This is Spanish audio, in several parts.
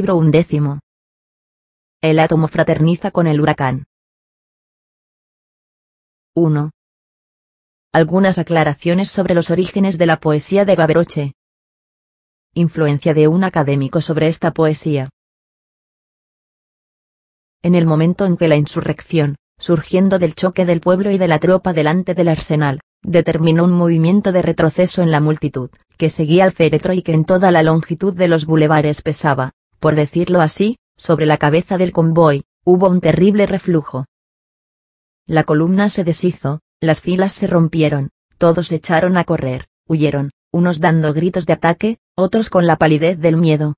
Libro undécimo. El átomo fraterniza con el huracán. 1. Algunas aclaraciones sobre los orígenes de la poesía de Gavroche. Influencia de un académico sobre esta poesía. En el momento en que la insurrección, surgiendo del choque del pueblo y de la tropa delante del arsenal, determinó un movimiento de retroceso en la multitud, que seguía al féretro y que en toda la longitud de los bulevares pesaba, por decirlo así, sobre la cabeza del convoy, hubo un terrible reflujo. La columna se deshizo, las filas se rompieron, todos echaron a correr, huyeron, unos dando gritos de ataque, otros con la palidez del miedo.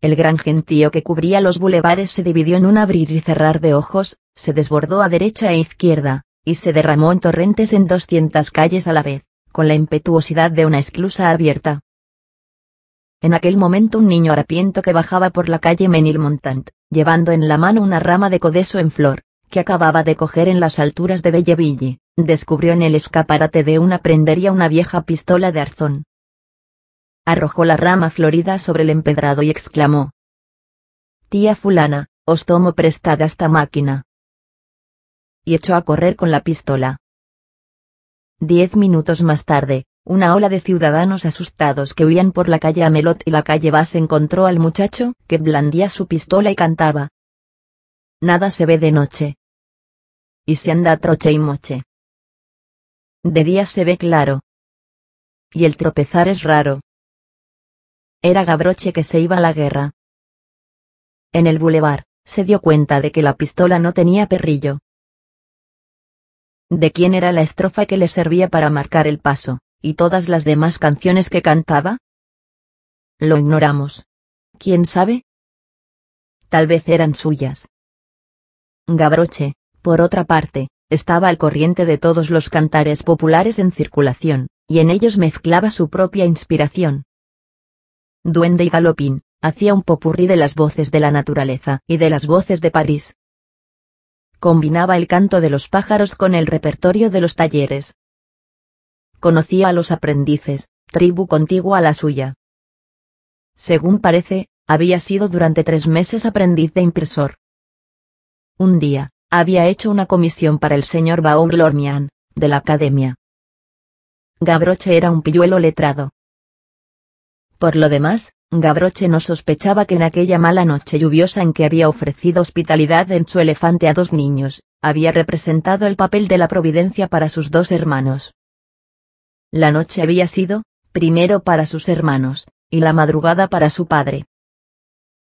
El gran gentío que cubría los bulevares se dividió en un abrir y cerrar de ojos, se desbordó a derecha e izquierda, y se derramó en torrentes en doscientas calles a la vez, con la impetuosidad de una esclusa abierta. En aquel momento un niño harapiento que bajaba por la calle Menilmontant, llevando en la mano una rama de codeso en flor, que acababa de coger en las alturas de Belleville, descubrió en el escaparate de una prendería una vieja pistola de arzón. Arrojó la rama florida sobre el empedrado y exclamó. Tía fulana, os tomo prestada esta máquina. Y echó a correr con la pistola. Diez minutos más tarde, una ola de ciudadanos asustados que huían por la calle Amelot y la calle Bas encontró al muchacho, que blandía su pistola y cantaba. Nada se ve de noche. Y se anda troche y moche. De día se ve claro. Y el tropezar es raro. Era Gabroche que se iba a la guerra. En el bulevar, se dio cuenta de que la pistola no tenía perrillo. ¿De quién era la estrofa que le servía para marcar el paso? ¿Y todas las demás canciones que cantaba? Lo ignoramos. ¿Quién sabe? Tal vez eran suyas. Gabroche, por otra parte, estaba al corriente de todos los cantares populares en circulación, y en ellos mezclaba su propia inspiración. Duende y Galopín, hacía un popurrí de las voces de la naturaleza y de las voces de París. Combinaba el canto de los pájaros con el repertorio de los talleres, conocía a los aprendices, tribu contigua a la suya. Según parece, había sido durante tres meses aprendiz de impresor. Un día, había hecho una comisión para el señor Baur-Lormian, de la academia. Gabroche era un pilluelo letrado. Por lo demás, Gabroche no sospechaba que en aquella mala noche lluviosa en que había ofrecido hospitalidad en su elefante a dos niños, había representado el papel de la providencia para sus dos hermanos. La noche había sido, primero para sus hermanos, y la madrugada para su padre.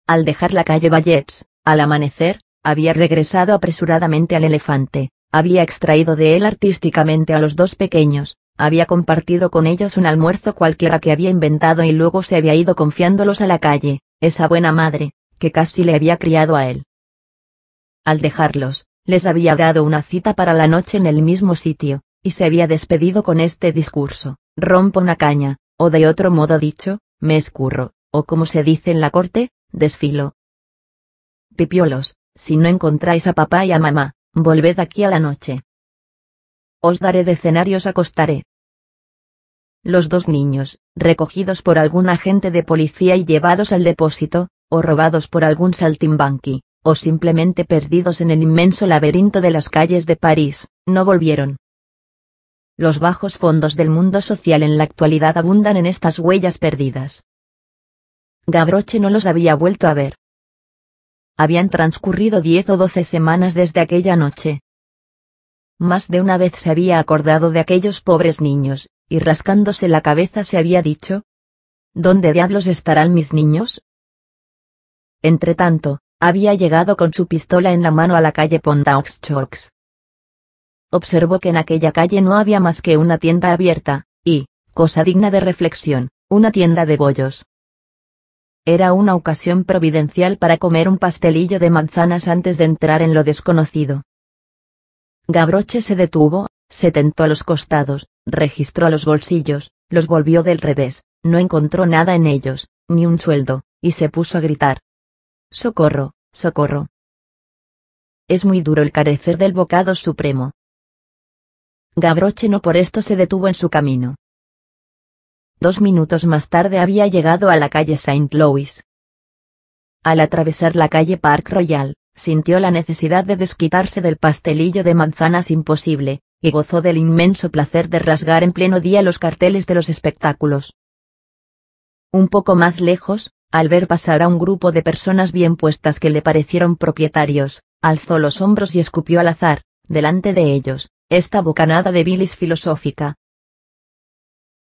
Al dejar la calle Vallets, al amanecer, había regresado apresuradamente al elefante, había extraído de él artísticamente a los dos pequeños, había compartido con ellos un almuerzo cualquiera que había inventado y luego se había ido confiándolos a la calle, esa buena madre, que casi le había criado a él. Al dejarlos, les había dado una cita para la noche en el mismo sitio, se había despedido con este discurso, rompo una caña, o de otro modo dicho, me escurro, o como se dice en la corte, desfilo. Pipiolos, si no encontráis a papá y a mamá, volved aquí a la noche. Os daré de cenar y os acostaré. Los dos niños, recogidos por algún agente de policía y llevados al depósito, o robados por algún saltimbanqui, o simplemente perdidos en el inmenso laberinto de las calles de París, no volvieron. Los bajos fondos del mundo social en la actualidad abundan en estas huellas perdidas. Gavroche no los había vuelto a ver. Habían transcurrido diez o doce semanas desde aquella noche. Más de una vez se había acordado de aquellos pobres niños, y rascándose la cabeza se había dicho, ¿Dónde diablos estarán mis niños? Entretanto, había llegado con su pistola en la mano a la calle Pondaux observó que en aquella calle no había más que una tienda abierta, y, cosa digna de reflexión, una tienda de bollos. Era una ocasión providencial para comer un pastelillo de manzanas antes de entrar en lo desconocido. Gabroche se detuvo, se tentó a los costados, registró los bolsillos, los volvió del revés, no encontró nada en ellos, ni un sueldo, y se puso a gritar. Socorro, socorro. Es muy duro el carecer del bocado supremo. Gavroche no por esto se detuvo en su camino. Dos minutos más tarde había llegado a la calle Saint Louis. Al atravesar la calle Park Royal, sintió la necesidad de desquitarse del pastelillo de manzanas imposible, y gozó del inmenso placer de rasgar en pleno día los carteles de los espectáculos. Un poco más lejos, al ver pasar a un grupo de personas bien puestas que le parecieron propietarios, alzó los hombros y escupió al azar, delante de ellos, esta bocanada de bilis filosófica.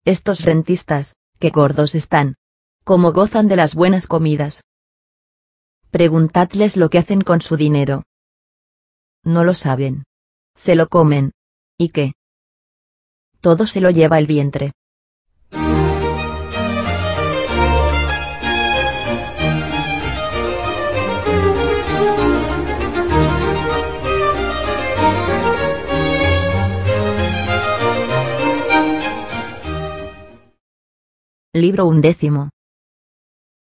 Estos rentistas, qué gordos están. Cómo gozan de las buenas comidas. Preguntadles lo que hacen con su dinero. No lo saben. Se lo comen. ¿Y qué? Todo se lo lleva el vientre. Libro undécimo.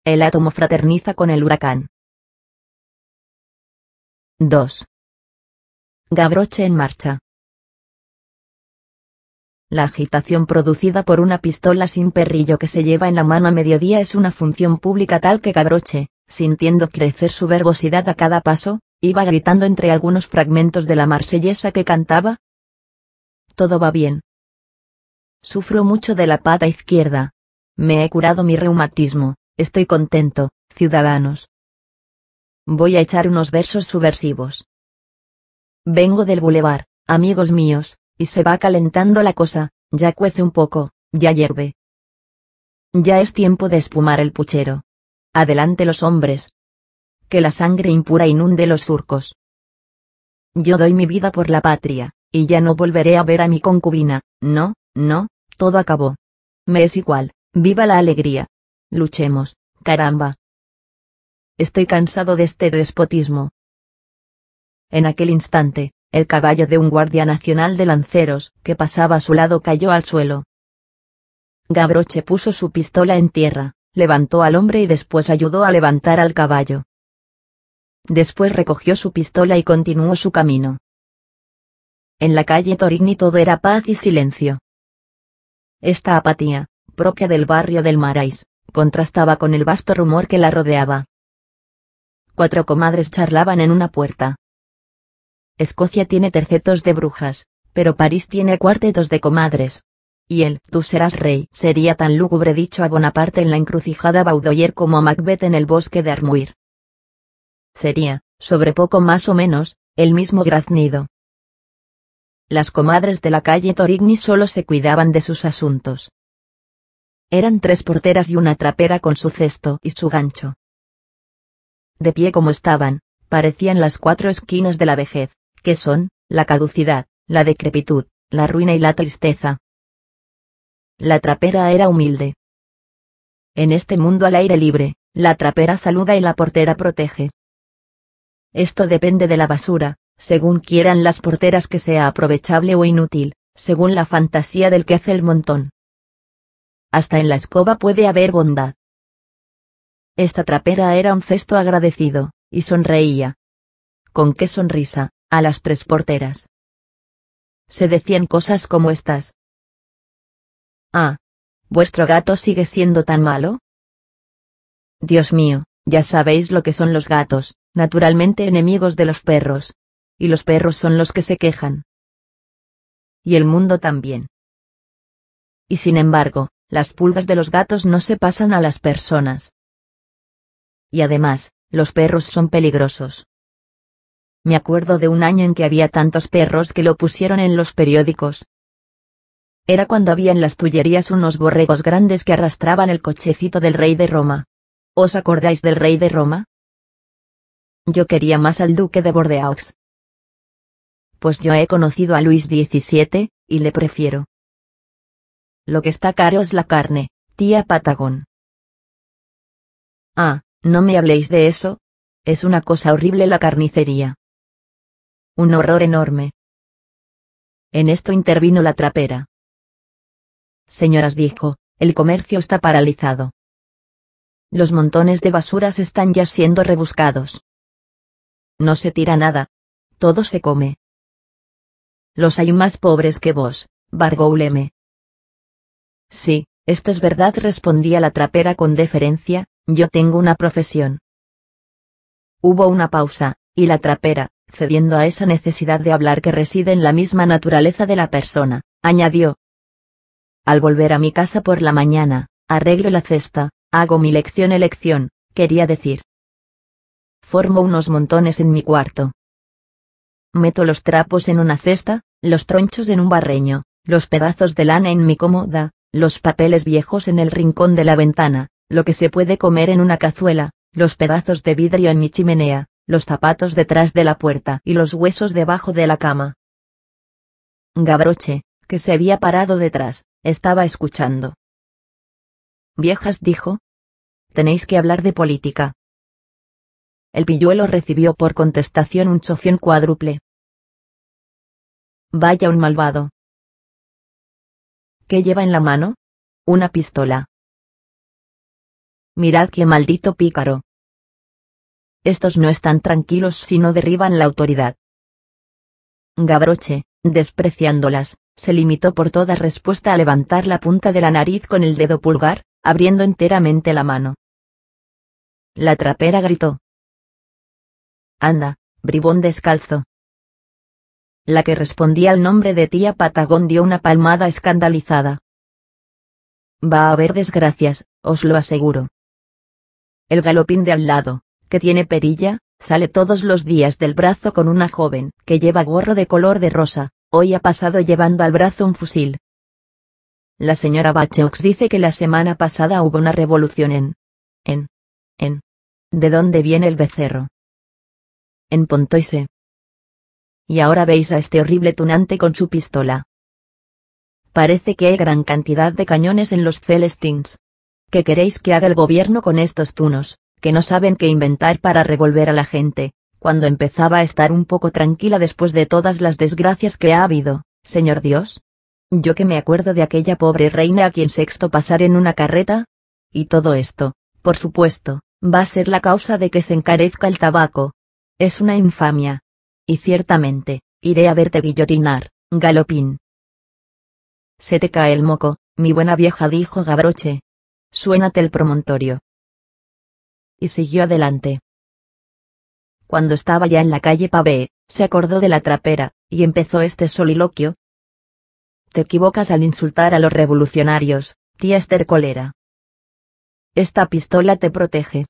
El átomo fraterniza con el huracán. 2. Gabroche en marcha. La agitación producida por una pistola sin perrillo que se lleva en la mano a mediodía es una función pública tal que Gabroche, sintiendo crecer su verbosidad a cada paso, iba gritando entre algunos fragmentos de la marsellesa que cantaba. Todo va bien. Sufro mucho de la pata izquierda, me he curado mi reumatismo, estoy contento, ciudadanos. Voy a echar unos versos subversivos. Vengo del bulevar, amigos míos, y se va calentando la cosa, ya cuece un poco, ya hierve. Ya es tiempo de espumar el puchero. Adelante los hombres. Que la sangre impura inunde los surcos. Yo doy mi vida por la patria, y ya no volveré a ver a mi concubina, no, no, todo acabó. Me es igual. Viva la alegría. Luchemos, caramba. Estoy cansado de este despotismo. En aquel instante, el caballo de un guardia nacional de lanceros, que pasaba a su lado, cayó al suelo. Gabroche puso su pistola en tierra, levantó al hombre y después ayudó a levantar al caballo. Después recogió su pistola y continuó su camino. En la calle Torigni todo era paz y silencio. Esta apatía, propia del barrio del Marais, contrastaba con el vasto rumor que la rodeaba. Cuatro comadres charlaban en una puerta. Escocia tiene tercetos de brujas, pero París tiene cuartetos de comadres. Y el tú serás rey sería tan lúgubre dicho a Bonaparte en la encrucijada Baudoyer como a Macbeth en el bosque de Armuir. Sería, sobre poco más o menos, el mismo graznido. Las comadres de la calle Torigny solo se cuidaban de sus asuntos. Eran tres porteras y una trapera con su cesto y su gancho. De pie como estaban, parecían las cuatro esquinas de la vejez, que son, la caducidad, la decrepitud, la ruina y la tristeza. La trapera era humilde. En este mundo al aire libre, la trapera saluda y la portera protege. Esto depende de la basura, según quieran las porteras que sea aprovechable o inútil, según la fantasía del que hace el montón hasta en la escoba puede haber bondad. Esta trapera era un cesto agradecido, y sonreía. ¿Con qué sonrisa? A las tres porteras. Se decían cosas como estas. Ah. ¿Vuestro gato sigue siendo tan malo? Dios mío, ya sabéis lo que son los gatos, naturalmente enemigos de los perros. Y los perros son los que se quejan. Y el mundo también. Y sin embargo, las pulgas de los gatos no se pasan a las personas. Y además, los perros son peligrosos. Me acuerdo de un año en que había tantos perros que lo pusieron en los periódicos. Era cuando había en las tullerías unos borregos grandes que arrastraban el cochecito del rey de Roma. ¿Os acordáis del rey de Roma? Yo quería más al duque de Bordeaux. Pues yo he conocido a Luis XVII, y le prefiero. Lo que está caro es la carne, tía Patagón. Ah, no me habléis de eso. Es una cosa horrible la carnicería. Un horror enorme. En esto intervino la trapera. Señoras dijo, el comercio está paralizado. Los montones de basuras están ya siendo rebuscados. No se tira nada. Todo se come. Los hay más pobres que vos, Bargouleme. Sí, esto es verdad respondía la trapera con deferencia, yo tengo una profesión. Hubo una pausa, y la trapera, cediendo a esa necesidad de hablar que reside en la misma naturaleza de la persona, añadió. Al volver a mi casa por la mañana, arreglo la cesta, hago mi lección elección, quería decir. Formo unos montones en mi cuarto. Meto los trapos en una cesta, los tronchos en un barreño, los pedazos de lana en mi cómoda, los papeles viejos en el rincón de la ventana, lo que se puede comer en una cazuela, los pedazos de vidrio en mi chimenea, los zapatos detrás de la puerta y los huesos debajo de la cama. Gabroche, que se había parado detrás, estaba escuchando. Viejas dijo. Tenéis que hablar de política. El pilluelo recibió por contestación un chofión cuádruple. Vaya un malvado. ¿Qué lleva en la mano? Una pistola. Mirad qué maldito pícaro. Estos no están tranquilos si no derriban la autoridad. Gabroche, despreciándolas, se limitó por toda respuesta a levantar la punta de la nariz con el dedo pulgar, abriendo enteramente la mano. La trapera gritó. Anda, bribón descalzo la que respondía al nombre de tía Patagón dio una palmada escandalizada. Va a haber desgracias, os lo aseguro. El galopín de al lado, que tiene perilla, sale todos los días del brazo con una joven, que lleva gorro de color de rosa, hoy ha pasado llevando al brazo un fusil. La señora Bachox dice que la semana pasada hubo una revolución en... en... en... ¿De dónde viene el becerro? En Pontoise, y ahora veis a este horrible tunante con su pistola. Parece que hay gran cantidad de cañones en los Celestins. ¿Qué queréis que haga el gobierno con estos tunos, que no saben qué inventar para revolver a la gente, cuando empezaba a estar un poco tranquila después de todas las desgracias que ha habido, señor Dios? Yo que me acuerdo de aquella pobre reina a quien sexto pasar en una carreta. Y todo esto, por supuesto, va a ser la causa de que se encarezca el tabaco. Es una infamia, y ciertamente, iré a verte guillotinar, galopín. Se te cae el moco, mi buena vieja dijo Gabroche. Suénate el promontorio. Y siguió adelante. Cuando estaba ya en la calle Pavé, se acordó de la trapera, y empezó este soliloquio. Te equivocas al insultar a los revolucionarios, tía estercolera. Esta pistola te protege.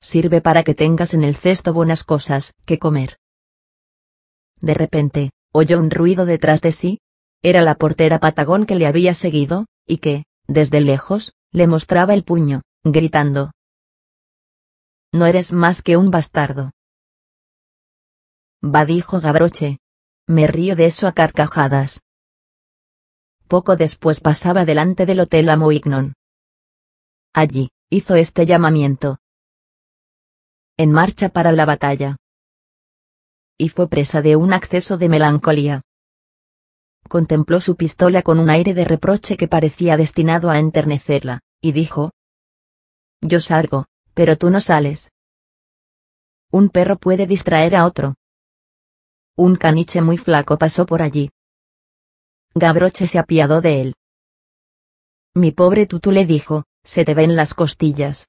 Sirve para que tengas en el cesto buenas cosas que comer. De repente, oyó un ruido detrás de sí. Era la portera patagón que le había seguido, y que, desde lejos, le mostraba el puño, gritando. No eres más que un bastardo. Va dijo Gabroche. Me río de eso a carcajadas. Poco después pasaba delante del hotel a Amoignon. Allí, hizo este llamamiento. En marcha para la batalla y fue presa de un acceso de melancolía. Contempló su pistola con un aire de reproche que parecía destinado a enternecerla, y dijo, Yo salgo, pero tú no sales. Un perro puede distraer a otro. Un caniche muy flaco pasó por allí. Gabroche se apiadó de él. Mi pobre tutu le dijo, se te ven las costillas.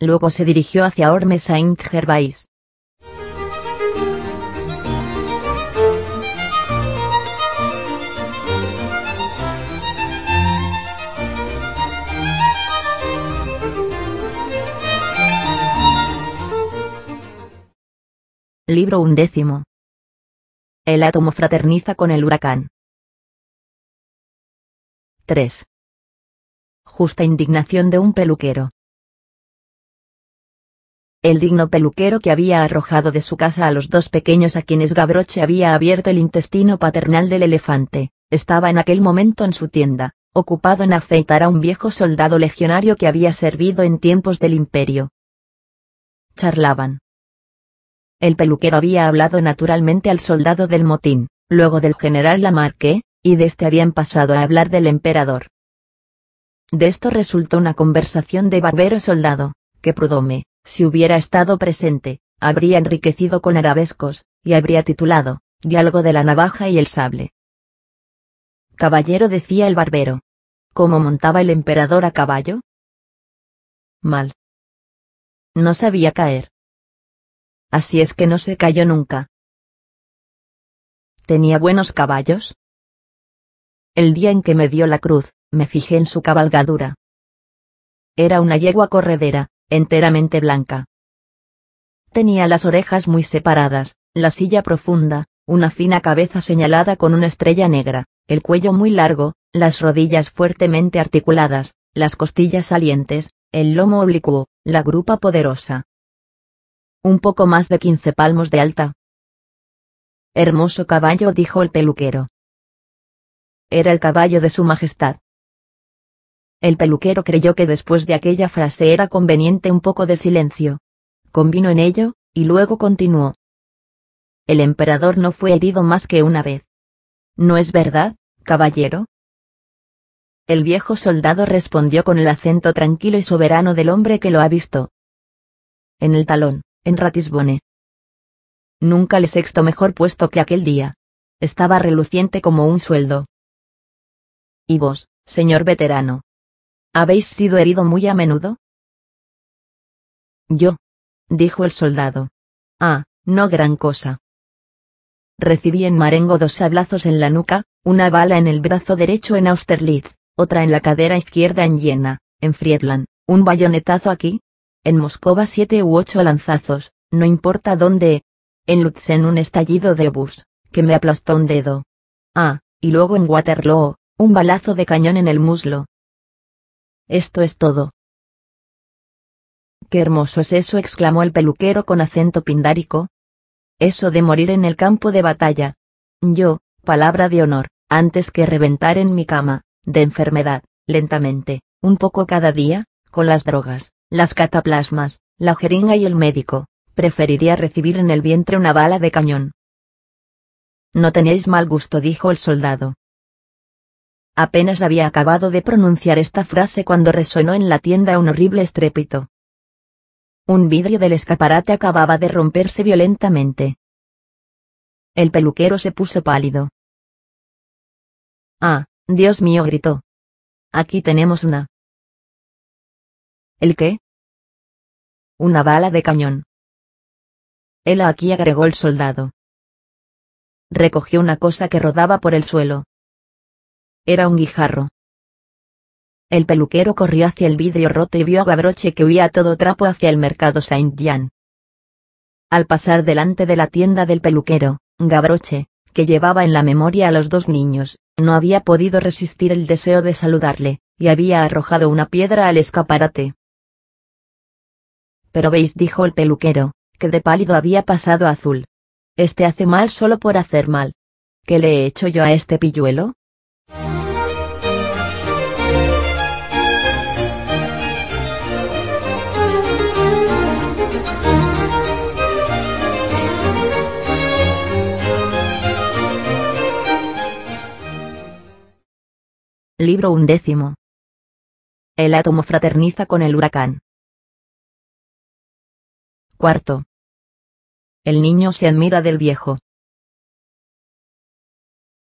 Luego se dirigió hacia Orme Saint Gervais. Libro undécimo. El átomo fraterniza con el huracán. 3. Justa indignación de un peluquero. El digno peluquero que había arrojado de su casa a los dos pequeños a quienes Gabroche había abierto el intestino paternal del elefante, estaba en aquel momento en su tienda, ocupado en afeitar a un viejo soldado legionario que había servido en tiempos del imperio. Charlaban el peluquero había hablado naturalmente al soldado del motín, luego del general Lamarque, y de este habían pasado a hablar del emperador. De esto resultó una conversación de barbero-soldado, que prudome, si hubiera estado presente, habría enriquecido con arabescos, y habría titulado, Diálogo de la navaja y el sable. Caballero decía el barbero. ¿Cómo montaba el emperador a caballo? Mal. No sabía caer así es que no se cayó nunca. ¿Tenía buenos caballos? El día en que me dio la cruz, me fijé en su cabalgadura. Era una yegua corredera, enteramente blanca. Tenía las orejas muy separadas, la silla profunda, una fina cabeza señalada con una estrella negra, el cuello muy largo, las rodillas fuertemente articuladas, las costillas salientes, el lomo oblicuo, la grupa poderosa, un poco más de quince palmos de alta. Hermoso caballo, dijo el peluquero. Era el caballo de su majestad. El peluquero creyó que después de aquella frase era conveniente un poco de silencio. Convino en ello, y luego continuó. El emperador no fue herido más que una vez. ¿No es verdad, caballero? El viejo soldado respondió con el acento tranquilo y soberano del hombre que lo ha visto. En el talón en Ratisbone. Nunca le sexto mejor puesto que aquel día. Estaba reluciente como un sueldo. ¿Y vos, señor veterano? ¿Habéis sido herido muy a menudo? Yo, dijo el soldado. Ah, no gran cosa. Recibí en Marengo dos sablazos en la nuca, una bala en el brazo derecho en Austerlitz, otra en la cadera izquierda en Jena, en Friedland, un bayonetazo aquí, en Moscova siete u ocho lanzazos, no importa dónde. En Lutzen un estallido de obús, que me aplastó un dedo. Ah, y luego en Waterloo, un balazo de cañón en el muslo. Esto es todo. ¡Qué hermoso es eso! exclamó el peluquero con acento pindárico. Eso de morir en el campo de batalla. Yo, palabra de honor, antes que reventar en mi cama, de enfermedad, lentamente, un poco cada día, con las drogas, las cataplasmas, la jeringa y el médico, preferiría recibir en el vientre una bala de cañón. No tenéis mal gusto, dijo el soldado. Apenas había acabado de pronunciar esta frase cuando resonó en la tienda un horrible estrépito. Un vidrio del escaparate acababa de romperse violentamente. El peluquero se puso pálido. Ah, Dios mío, gritó. Aquí tenemos una. ¿El qué? Una bala de cañón. Él aquí agregó el soldado. Recogió una cosa que rodaba por el suelo. Era un guijarro. El peluquero corrió hacia el vidrio roto y vio a Gabroche que huía a todo trapo hacia el mercado Saint-Jean. Al pasar delante de la tienda del peluquero, Gabroche, que llevaba en la memoria a los dos niños, no había podido resistir el deseo de saludarle, y había arrojado una piedra al escaparate. Pero veis, dijo el peluquero, que de pálido había pasado a azul. Este hace mal solo por hacer mal. ¿Qué le he hecho yo a este pilluelo? Libro undécimo. El átomo fraterniza con el huracán. Cuarto. El niño se admira del viejo.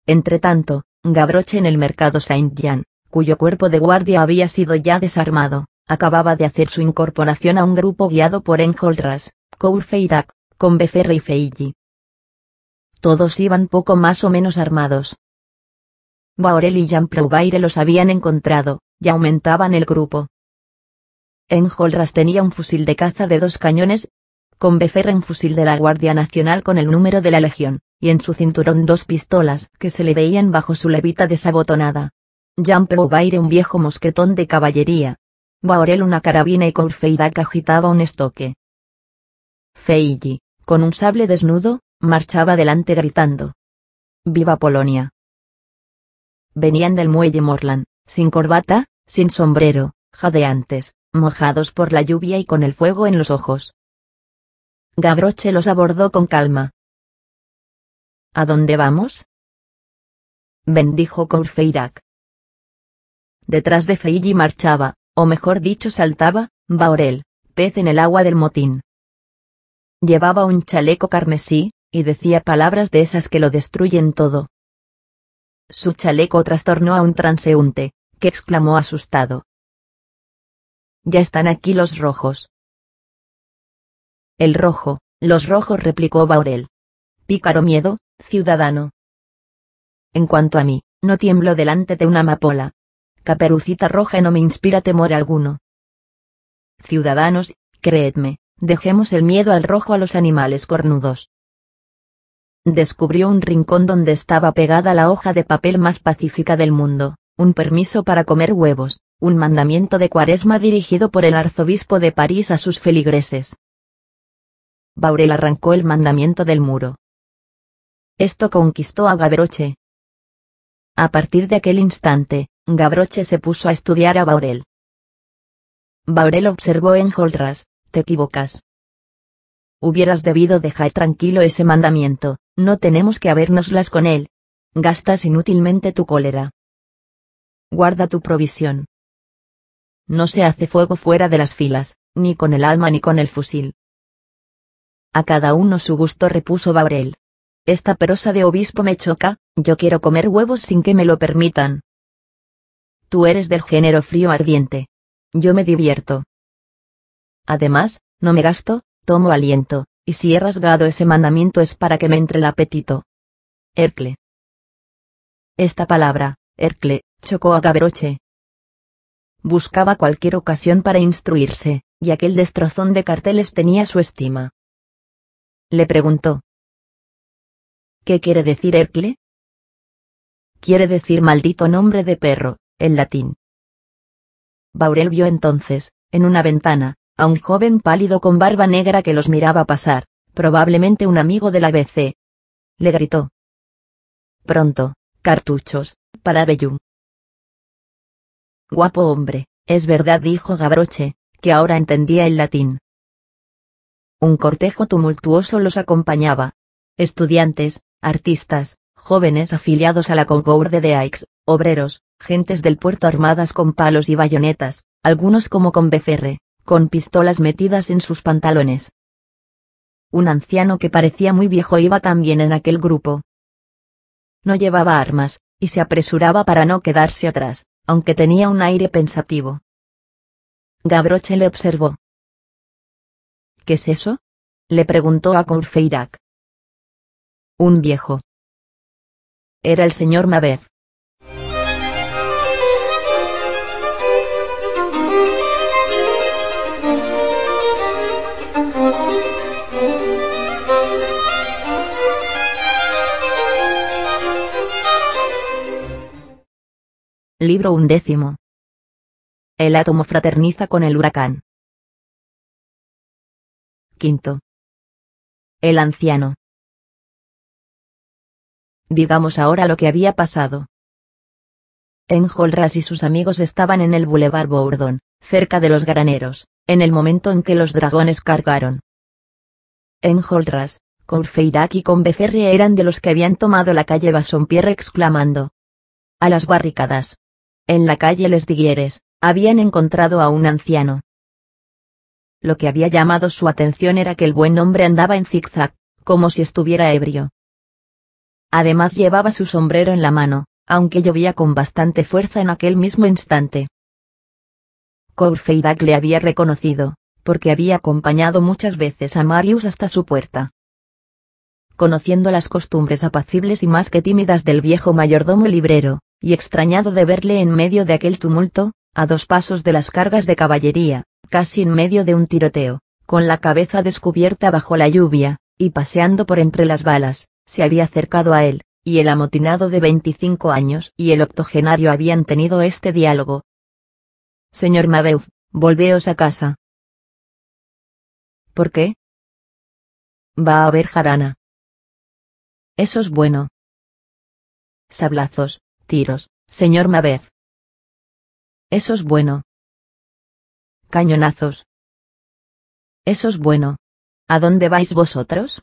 Entretanto, Gavroche en el mercado Saint-Jean, cuyo cuerpo de guardia había sido ya desarmado, acababa de hacer su incorporación a un grupo guiado por Enjolras, Courfeyrac, con y Feilly. Todos iban poco más o menos armados. Baurel y Jean Prouvaire los habían encontrado, y aumentaban el grupo. Enjolras tenía un fusil de caza de dos cañones, con becerra en fusil de la Guardia Nacional con el número de la Legión, y en su cinturón dos pistolas que se le veían bajo su levita desabotonada. jean o un viejo mosquetón de caballería. Baurel una carabina y Courfeyrac agitaba un estoque. Feigi, con un sable desnudo, marchaba delante gritando. ¡Viva Polonia! Venían del muelle Morland, sin corbata, sin sombrero, jadeantes, mojados por la lluvia y con el fuego en los ojos. Gavroche los abordó con calma. ¿A dónde vamos? bendijo Courfeyrac. Detrás de Feilly marchaba, o mejor dicho saltaba, Baurel, pez en el agua del motín. Llevaba un chaleco carmesí, y decía palabras de esas que lo destruyen todo. Su chaleco trastornó a un transeúnte, que exclamó asustado. Ya están aquí los rojos. El rojo, los rojos replicó Baurel. Pícaro miedo, ciudadano. En cuanto a mí, no tiemblo delante de una amapola. Caperucita roja no me inspira temor alguno. Ciudadanos, creedme, dejemos el miedo al rojo a los animales cornudos. Descubrió un rincón donde estaba pegada la hoja de papel más pacífica del mundo, un permiso para comer huevos, un mandamiento de cuaresma dirigido por el arzobispo de París a sus feligreses, Baurel arrancó el mandamiento del muro. Esto conquistó a Gavroche. A partir de aquel instante, Gavroche se puso a estudiar a Baurel. Baurel observó en Holras: te equivocas. Hubieras debido dejar tranquilo ese mandamiento, no tenemos que habérnoslas con él. Gastas inútilmente tu cólera. Guarda tu provisión. No se hace fuego fuera de las filas, ni con el alma ni con el fusil. A cada uno su gusto repuso Baurel. Esta perosa de obispo me choca, yo quiero comer huevos sin que me lo permitan. Tú eres del género frío ardiente. Yo me divierto. Además, no me gasto, tomo aliento, y si he rasgado ese mandamiento es para que me entre el apetito. —Hercle. Esta palabra, Hercle, chocó a Gavroche. Buscaba cualquier ocasión para instruirse, y aquel destrozón de carteles tenía su estima. Le preguntó. ¿Qué quiere decir Ercle? Quiere decir maldito nombre de perro, en latín. Baurel vio entonces, en una ventana, a un joven pálido con barba negra que los miraba pasar, probablemente un amigo de la ABC. Le gritó. Pronto, cartuchos, para Bellum. Guapo hombre, es verdad dijo Gabroche, que ahora entendía el latín. Un cortejo tumultuoso los acompañaba. Estudiantes, artistas, jóvenes afiliados a la Concorde de Aix, obreros, gentes del puerto armadas con palos y bayonetas, algunos como con beferre, con pistolas metidas en sus pantalones. Un anciano que parecía muy viejo iba también en aquel grupo. No llevaba armas, y se apresuraba para no quedarse atrás, aunque tenía un aire pensativo. Gavroche le observó, ¿Qué es eso? Le preguntó a Courfeyrac. Un viejo. Era el señor Mabez. Libro undécimo. El átomo fraterniza con el huracán. Quinto. El anciano. Digamos ahora lo que había pasado. Enjolras y sus amigos estaban en el Boulevard Bourdon, cerca de los graneros, en el momento en que los dragones cargaron. Enjolras, Courfeyrac y Combeferre eran de los que habían tomado la calle Bassompierre exclamando. A las barricadas. En la calle Les habían encontrado a un anciano. Lo que había llamado su atención era que el buen hombre andaba en zigzag, como si estuviera ebrio. Además llevaba su sombrero en la mano, aunque llovía con bastante fuerza en aquel mismo instante. Courfeyrac le había reconocido, porque había acompañado muchas veces a Marius hasta su puerta. Conociendo las costumbres apacibles y más que tímidas del viejo mayordomo librero, y extrañado de verle en medio de aquel tumulto, a dos pasos de las cargas de caballería, casi en medio de un tiroteo, con la cabeza descubierta bajo la lluvia, y paseando por entre las balas, se había acercado a él, y el amotinado de 25 años y el octogenario habían tenido este diálogo. Señor Mabeuf, volveos a casa. ¿Por qué? Va a haber jarana. Eso es bueno. Sablazos, tiros, señor Mabeuf. Eso es bueno. Cañonazos. Eso es bueno. ¿A dónde vais vosotros?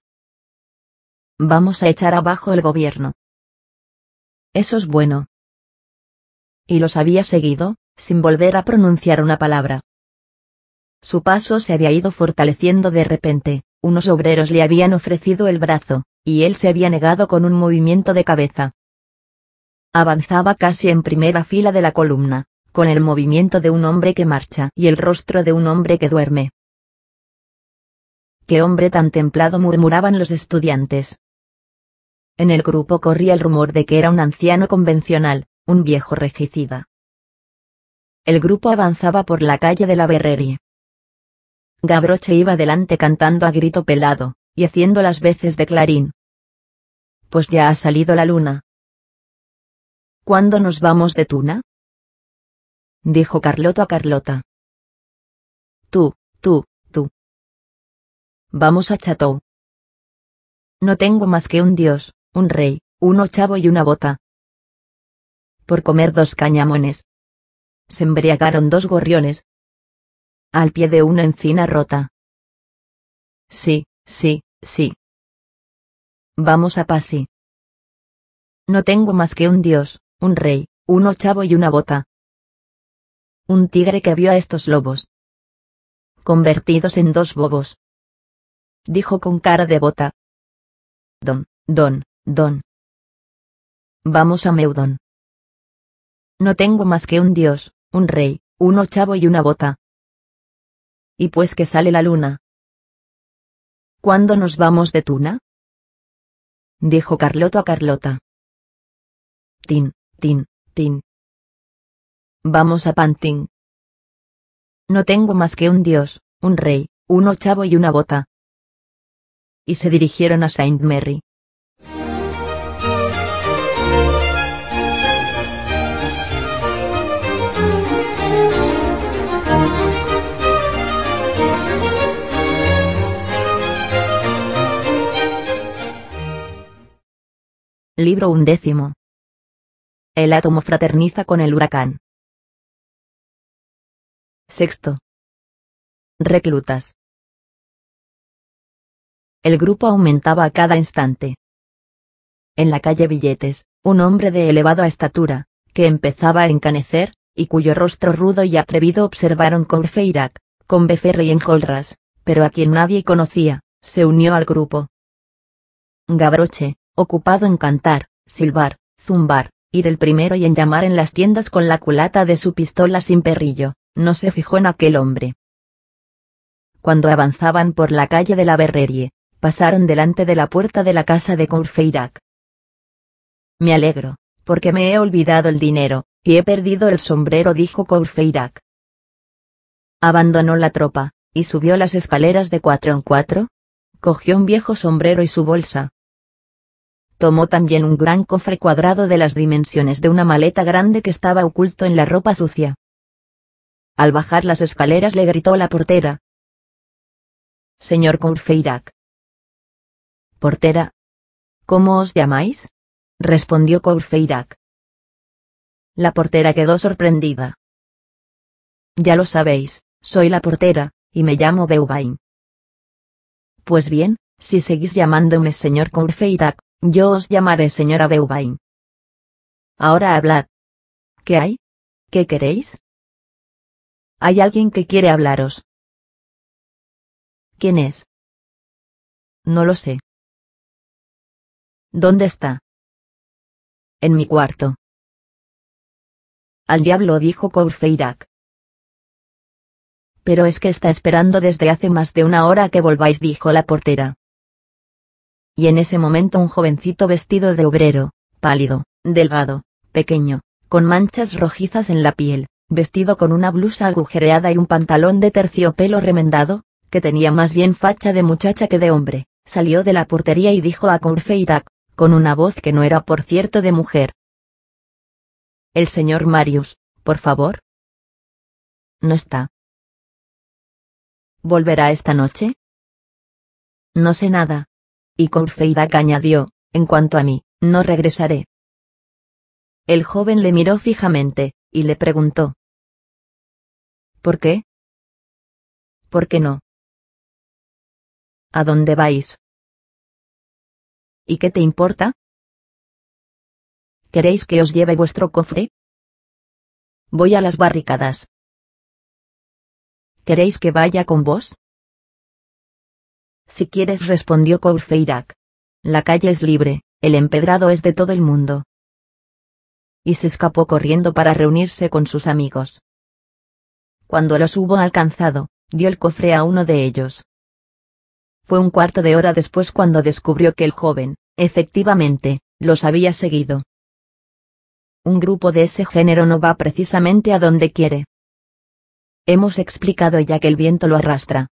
Vamos a echar abajo el gobierno. Eso es bueno. Y los había seguido, sin volver a pronunciar una palabra. Su paso se había ido fortaleciendo de repente, unos obreros le habían ofrecido el brazo, y él se había negado con un movimiento de cabeza. Avanzaba casi en primera fila de la columna, con el movimiento de un hombre que marcha y el rostro de un hombre que duerme. ¡Qué hombre tan templado! murmuraban los estudiantes. En el grupo corría el rumor de que era un anciano convencional, un viejo regicida. El grupo avanzaba por la calle de la Berrerie. Gabroche iba delante cantando a grito pelado, y haciendo las veces de clarín. Pues ya ha salido la luna. ¿Cuándo nos vamos de Tuna? dijo Carloto a Carlota. Tú, tú, tú. Vamos a Chateau. No tengo más que un dios, un rey, un ochavo y una bota. Por comer dos cañamones. Se embriagaron dos gorriones. Al pie de una encina rota. Sí, sí, sí. Vamos a Pasi. No tengo más que un dios, un rey, un ochavo y una bota un tigre que vio a estos lobos. Convertidos en dos bobos. Dijo con cara de bota. Don, don, don. Vamos a Meudon. No tengo más que un dios, un rey, un ochavo y una bota. Y pues que sale la luna. ¿Cuándo nos vamos de Tuna? Dijo Carloto a Carlota. Tin, tin, tin. Vamos a Pantin. No tengo más que un dios, un rey, un ochavo y una bota. Y se dirigieron a Saint Mary. Libro undécimo. El átomo fraterniza con el huracán. Sexto. Reclutas. El grupo aumentaba a cada instante. En la calle Billetes, un hombre de elevada estatura, que empezaba a encanecer, y cuyo rostro rudo y atrevido observaron con Feirac, con Beferre y Enjolras, pero a quien nadie conocía, se unió al grupo. Gabroche, ocupado en cantar, silbar, zumbar, ir el primero y en llamar en las tiendas con la culata de su pistola sin perrillo, no se fijó en aquel hombre. Cuando avanzaban por la calle de la Berrerie, pasaron delante de la puerta de la casa de Courfeyrac. Me alegro, porque me he olvidado el dinero, y he perdido el sombrero, dijo Courfeyrac. Abandonó la tropa, y subió las escaleras de cuatro en cuatro. Cogió un viejo sombrero y su bolsa. Tomó también un gran cofre cuadrado de las dimensiones de una maleta grande que estaba oculto en la ropa sucia. Al bajar las escaleras le gritó la portera. Señor Courfeyrac. Portera. ¿Cómo os llamáis? respondió Courfeyrac. La portera quedó sorprendida. Ya lo sabéis, soy la portera, y me llamo Beubain. Pues bien, si seguís llamándome señor Courfeyrac, yo os llamaré señora Beubain. Ahora hablad. ¿Qué hay? ¿Qué queréis? Hay alguien que quiere hablaros. ¿Quién es? No lo sé. ¿Dónde está? En mi cuarto. Al diablo dijo Courfeyrac. Pero es que está esperando desde hace más de una hora que volváis, dijo la portera. Y en ese momento un jovencito vestido de obrero, pálido, delgado, pequeño, con manchas rojizas en la piel, vestido con una blusa agujereada y un pantalón de terciopelo remendado, que tenía más bien facha de muchacha que de hombre, salió de la portería y dijo a Courfeyrac, con una voz que no era por cierto de mujer. El señor Marius, por favor. No está. ¿Volverá esta noche? No sé nada. Y Courfeyrac añadió, en cuanto a mí, no regresaré. El joven le miró fijamente, y le preguntó. ¿Por qué? ¿Por qué no? ¿A dónde vais? ¿Y qué te importa? ¿Queréis que os lleve vuestro cofre? Voy a las barricadas. ¿Queréis que vaya con vos? Si quieres respondió Courfeyrac. La calle es libre, el empedrado es de todo el mundo y se escapó corriendo para reunirse con sus amigos. Cuando los hubo alcanzado, dio el cofre a uno de ellos. Fue un cuarto de hora después cuando descubrió que el joven, efectivamente, los había seguido. Un grupo de ese género no va precisamente a donde quiere. Hemos explicado ya que el viento lo arrastra.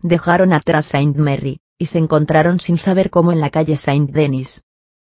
Dejaron atrás Saint Mary, y se encontraron sin saber cómo en la calle Saint Denis.